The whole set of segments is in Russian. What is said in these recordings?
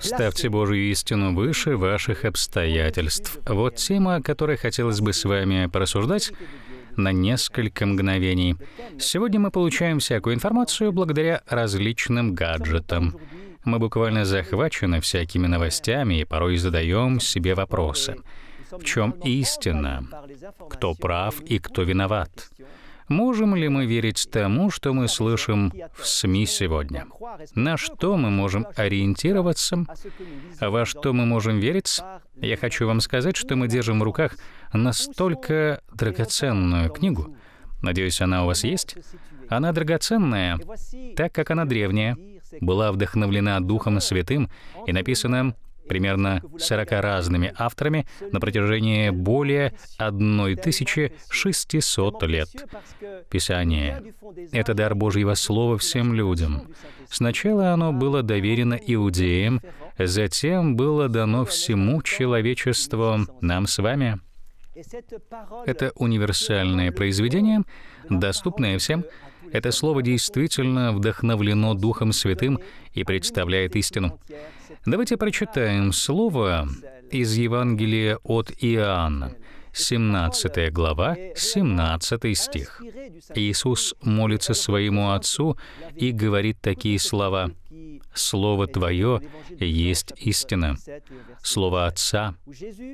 Ставьте Божью истину выше ваших обстоятельств. Вот тема, о которой хотелось бы с вами порассуждать на несколько мгновений. Сегодня мы получаем всякую информацию благодаря различным гаджетам. Мы буквально захвачены всякими новостями и порой задаем себе вопросы. В чем истина? Кто прав и кто виноват? Можем ли мы верить тому, что мы слышим в СМИ сегодня? На что мы можем ориентироваться? Во что мы можем верить? Я хочу вам сказать, что мы держим в руках настолько драгоценную книгу. Надеюсь, она у вас есть. Она драгоценная, так как она древняя, была вдохновлена Духом Святым и написана примерно 40 разными авторами на протяжении более 1600 лет. Писание — это дар Божьего Слова всем людям. Сначала оно было доверено иудеям, затем было дано всему человечеству, нам с вами. Это универсальное произведение, доступное всем, это слово действительно вдохновлено Духом Святым и представляет истину. Давайте прочитаем слово из Евангелия от Иоанна, 17 глава, 17 стих. Иисус молится своему Отцу и говорит такие слова — Слово Твое есть истина. Слово Отца,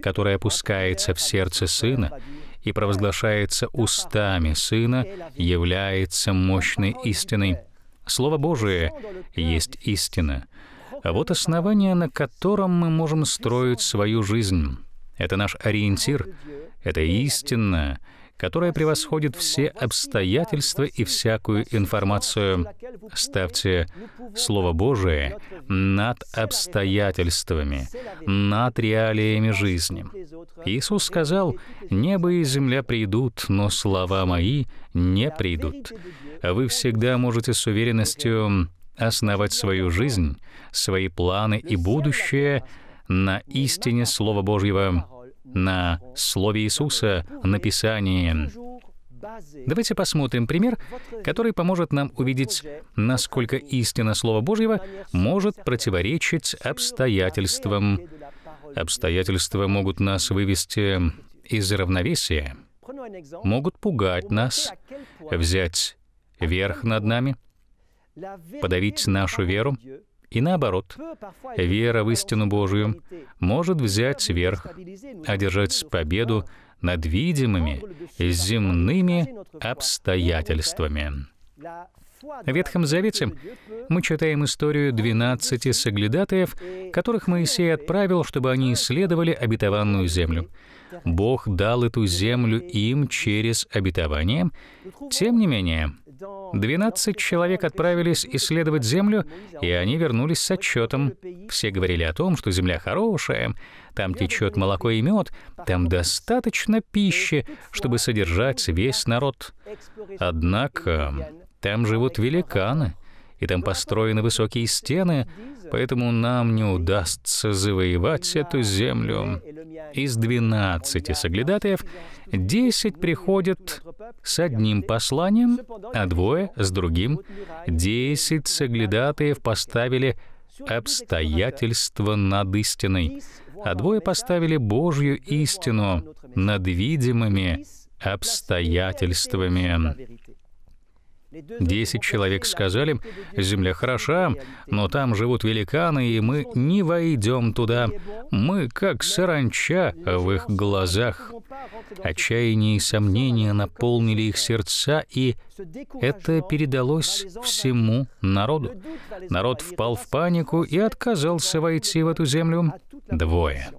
которое опускается в сердце Сына и провозглашается устами Сына, является мощной истиной. Слово Божие есть истина. А вот основание, на котором мы можем строить свою жизнь. Это наш ориентир. Это истинно которая превосходит все обстоятельства и всякую информацию. Ставьте Слово Божие над обстоятельствами, над реалиями жизни. Иисус сказал, «Небо и земля придут, но слова мои не придут». Вы всегда можете с уверенностью основать свою жизнь, свои планы и будущее на истине Слова Божьего на Слове Иисуса, на Писании. Давайте посмотрим пример, который поможет нам увидеть, насколько истина Слова Божьего может противоречить обстоятельствам. Обстоятельства могут нас вывести из равновесия, могут пугать нас, взять верх над нами, подавить нашу веру, и наоборот, вера в истину Божию может взять сверх, одержать победу над видимыми земными обстоятельствами. В Ветхом Завете мы читаем историю 12 соглядатаев, которых Моисей отправил, чтобы они исследовали обетованную землю. Бог дал эту землю им через обетование. Тем не менее, 12 человек отправились исследовать Землю, и они вернулись с отчетом. Все говорили о том, что Земля хорошая, там течет молоко и мед, там достаточно пищи, чтобы содержать весь народ. Однако там живут великаны, и там построены высокие стены, поэтому нам не удастся завоевать эту землю. Из 12 соглядатаев Десять приходят с одним посланием, а двое — с другим. Десять соглядатаев поставили обстоятельства над истиной, а двое поставили Божью истину над видимыми обстоятельствами. Десять человек сказали, «Земля хороша, но там живут великаны, и мы не войдем туда. Мы как саранча в их глазах». Отчаяние и сомнения наполнили их сердца, и это передалось всему народу. Народ впал в панику и отказался войти в эту землю. Двое.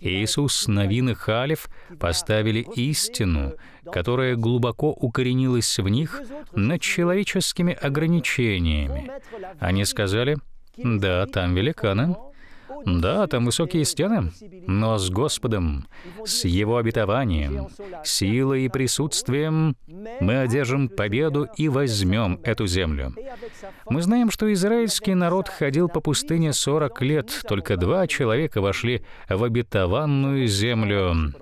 Иисус, Навин и Халиф поставили истину, которая глубоко укоренилась в них над человеческими ограничениями. Они сказали, «Да, там великаны, да, там высокие стены, но с Господом, с Его обетованием, силой и присутствием мы одержим победу и возьмем эту землю. Мы знаем, что израильский народ ходил по пустыне 40 лет, только два человека вошли в обетованную землю.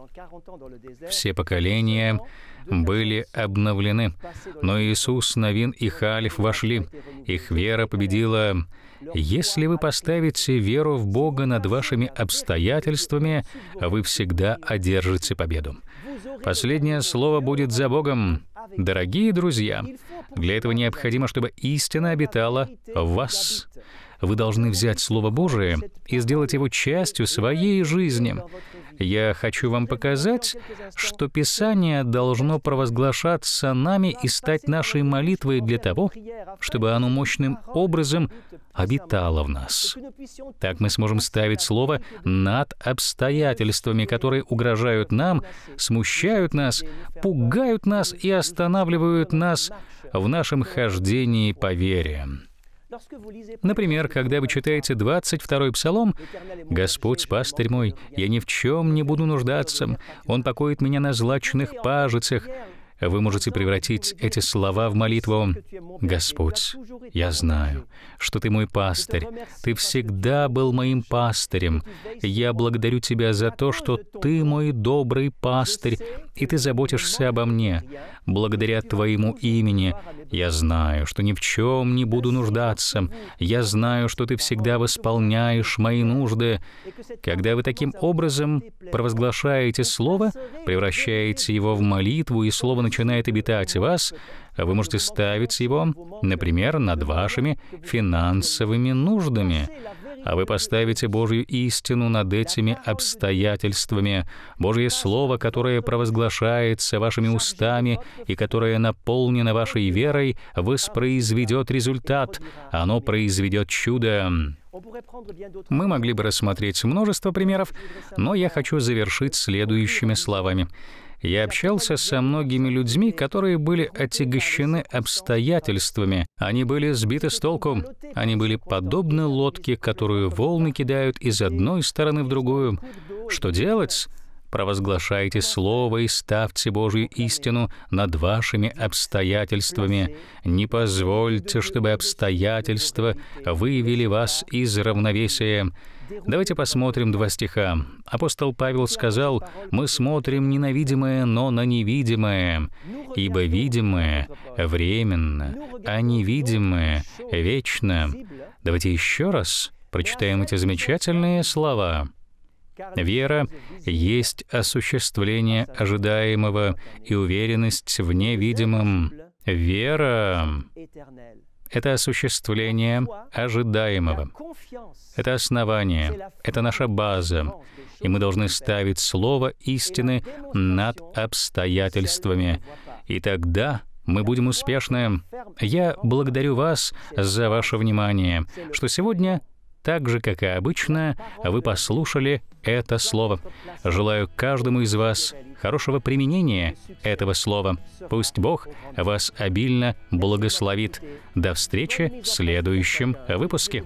Все поколения были обновлены. Но Иисус, Новин и Халиф вошли. Их вера победила. Если вы поставите веру в Бога над вашими обстоятельствами, вы всегда одержите победу. Последнее слово будет за Богом. Дорогие друзья, для этого необходимо, чтобы истина обитала в вас. Вы должны взять Слово Божие и сделать его частью своей жизни. Я хочу вам показать, что Писание должно провозглашаться нами и стать нашей молитвой для того, чтобы оно мощным образом обитало в нас. Так мы сможем ставить Слово над обстоятельствами, которые угрожают нам, смущают нас, пугают нас и останавливают нас в нашем хождении по вере. Например, когда вы читаете 22-й псалом, «Господь, пастырь мой, я ни в чем не буду нуждаться, Он покоит меня на злачных пажицах, вы можете превратить эти слова в молитву «Господь, я знаю, что Ты мой пастырь, Ты всегда был моим пастырем. Я благодарю Тебя за то, что Ты мой добрый пастырь, и Ты заботишься обо мне. Благодаря Твоему имени я знаю, что ни в чем не буду нуждаться. Я знаю, что Ты всегда восполняешь мои нужды». Когда вы таким образом провозглашаете Слово, превращаете его в молитву и Слово начинает обитать в вас, вы можете ставить его, например, над вашими финансовыми нуждами. А вы поставите Божью истину над этими обстоятельствами, Божье Слово, которое провозглашается вашими устами и которое наполнено вашей верой, воспроизведет результат, оно произведет чудо. Мы могли бы рассмотреть множество примеров, но я хочу завершить следующими словами. Я общался со многими людьми, которые были отягощены обстоятельствами. Они были сбиты с толку. Они были подобны лодке, которую волны кидают из одной стороны в другую. Что делать? провозглашайте Слово и ставьте Божью истину над вашими обстоятельствами. Не позвольте, чтобы обстоятельства вывели вас из равновесия. Давайте посмотрим два стиха. Апостол Павел сказал, «Мы смотрим ненавидимое, но на невидимое, ибо видимое временно, а невидимое вечно». Давайте еще раз прочитаем эти замечательные слова. Вера есть осуществление ожидаемого и уверенность в невидимом. Вера это осуществление ожидаемого. Это основание, это наша база, и мы должны ставить слово истины над обстоятельствами. И тогда мы будем успешны. Я благодарю вас за ваше внимание, что сегодня так же, как и обычно, вы послушали это слово. Желаю каждому из вас хорошего применения этого слова. Пусть Бог вас обильно благословит. До встречи в следующем выпуске.